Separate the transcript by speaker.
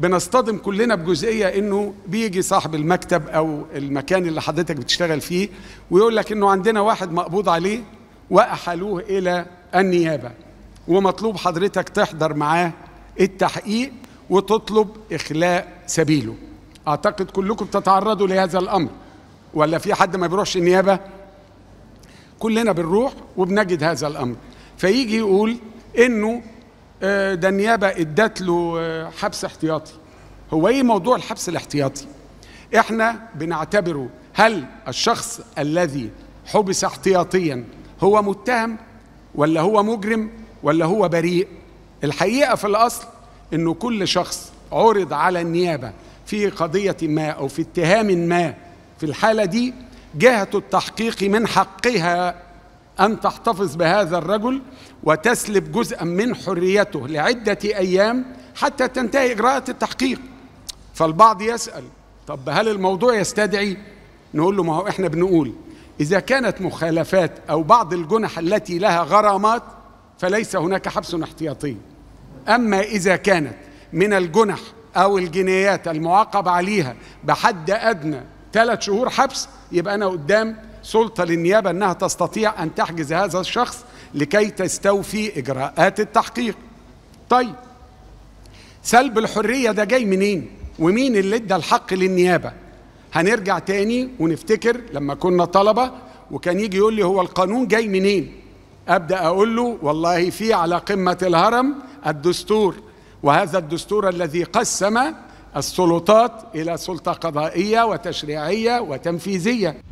Speaker 1: بنصطدم كلنا بجزئيه انه بيجي صاحب المكتب او المكان اللي حضرتك بتشتغل فيه ويقول لك انه عندنا واحد مقبوض عليه واحلوه الى النيابه ومطلوب حضرتك تحضر معاه التحقيق وتطلب اخلاء سبيله اعتقد كلكم تتعرضوا لهذا الامر ولا في حد ما بيروحش النيابه كلنا بنروح وبنجد هذا الامر فيجي يقول انه آه، ده النيابه ادت له آه، حبس احتياطي هو ايه موضوع الحبس الاحتياطي احنا بنعتبره هل الشخص الذي حبس احتياطيا هو متهم ولا هو مجرم ولا هو بريء الحقيقه في الاصل انه كل شخص عرض على النيابه في قضيه ما او في اتهام ما في الحاله دي جهه التحقيق من حقها أن تحتفظ بهذا الرجل وتسلب جزءا من حريته لعدة أيام حتى تنتهي إجراءات التحقيق فالبعض يسأل طب هل الموضوع يستدعي نقول له ما هو إحنا بنقول إذا كانت مخالفات أو بعض الجنح التي لها غرامات فليس هناك حبس احتياطي أما إذا كانت من الجنح أو الجنايات المعاقب عليها بحد أدنى ثلاث شهور حبس يبقى أنا قدام سلطة للنيابة أنها تستطيع أن تحجز هذا الشخص لكي تستوفي إجراءات التحقيق طيب سلب الحرية ده جاي منين ومين اللي ادى الحق للنيابة هنرجع تاني ونفتكر لما كنا طلبة وكان يجي يقول لي هو القانون جاي منين أبدأ أقول له والله في على قمة الهرم الدستور وهذا الدستور الذي قسم السلطات إلى سلطة قضائية وتشريعية وتنفيذية